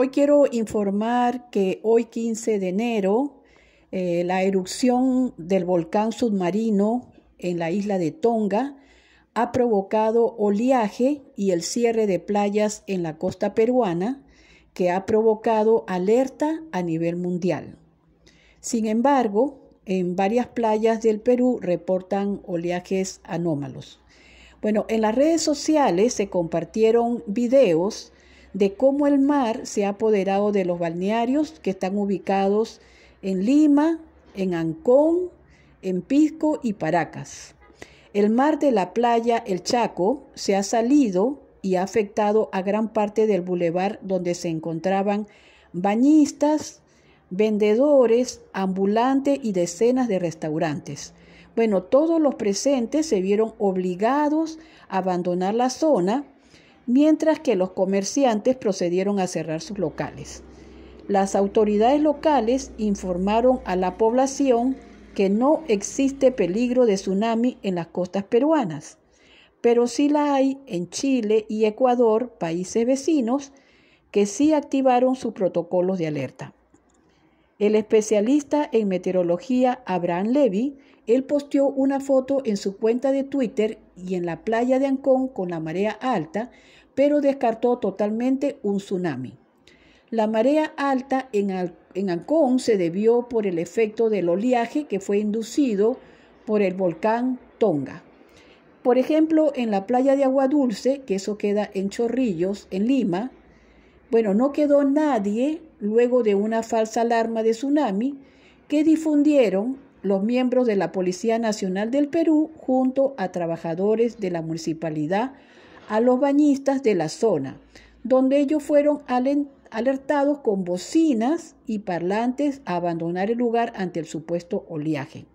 Hoy quiero informar que hoy 15 de enero eh, la erupción del volcán submarino en la isla de Tonga ha provocado oleaje y el cierre de playas en la costa peruana que ha provocado alerta a nivel mundial. Sin embargo, en varias playas del Perú reportan oleajes anómalos. Bueno, en las redes sociales se compartieron videos de cómo el mar se ha apoderado de los balnearios que están ubicados en Lima, en Ancón, en Pisco y Paracas. El mar de la playa El Chaco se ha salido y ha afectado a gran parte del bulevar donde se encontraban bañistas, vendedores, ambulantes y decenas de restaurantes. Bueno, todos los presentes se vieron obligados a abandonar la zona mientras que los comerciantes procedieron a cerrar sus locales. Las autoridades locales informaron a la población que no existe peligro de tsunami en las costas peruanas, pero sí la hay en Chile y Ecuador, países vecinos, que sí activaron sus protocolos de alerta. El especialista en meteorología Abraham Levy, él posteó una foto en su cuenta de Twitter y en la playa de Ancón con la marea alta, pero descartó totalmente un tsunami. La marea alta en, Ancón se debió por el efecto del oleaje que fue inducido por el volcán Tonga. Por ejemplo, en la playa de Agua Dulce, que eso queda en Chorrillos, en Lima, bueno, no quedó nadie luego de una falsa alarma de tsunami que difundieron los miembros de la Policía Nacional del Perú junto a trabajadores de la municipalidad, a los bañistas de la zona, donde ellos fueron alertados con bocinas y parlantes a abandonar el lugar ante el supuesto oleaje.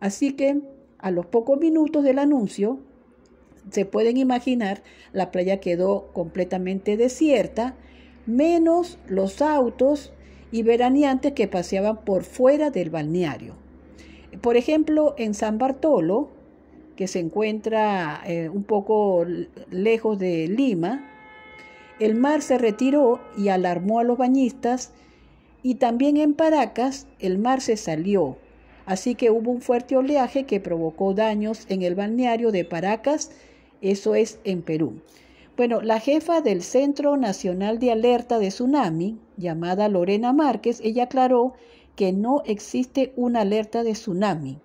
Así que a los pocos minutos del anuncio, se pueden imaginar, la playa quedó completamente desierta menos los autos y veraneantes que paseaban por fuera del balneario. Por ejemplo, en San Bartolo, que se encuentra eh, un poco lejos de Lima, el mar se retiró y alarmó a los bañistas y también en Paracas el mar se salió, así que hubo un fuerte oleaje que provocó daños en el balneario de Paracas, eso es en Perú. Bueno, la jefa del Centro Nacional de Alerta de Tsunami, llamada Lorena Márquez, ella aclaró que no existe una alerta de tsunami.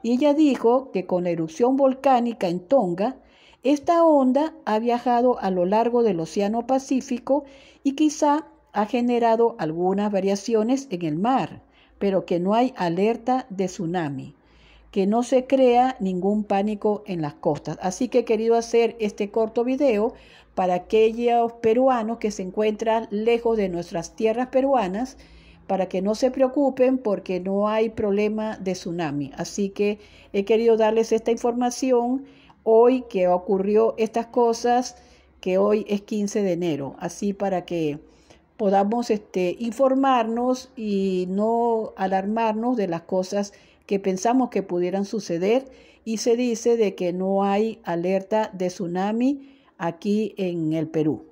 Y ella dijo que con la erupción volcánica en Tonga, esta onda ha viajado a lo largo del Océano Pacífico y quizá ha generado algunas variaciones en el mar, pero que no hay alerta de tsunami que no se crea ningún pánico en las costas. Así que he querido hacer este corto video para aquellos peruanos que se encuentran lejos de nuestras tierras peruanas, para que no se preocupen porque no hay problema de tsunami. Así que he querido darles esta información hoy que ocurrió estas cosas, que hoy es 15 de enero, así para que podamos este, informarnos y no alarmarnos de las cosas que pensamos que pudieran suceder y se dice de que no hay alerta de tsunami aquí en el Perú.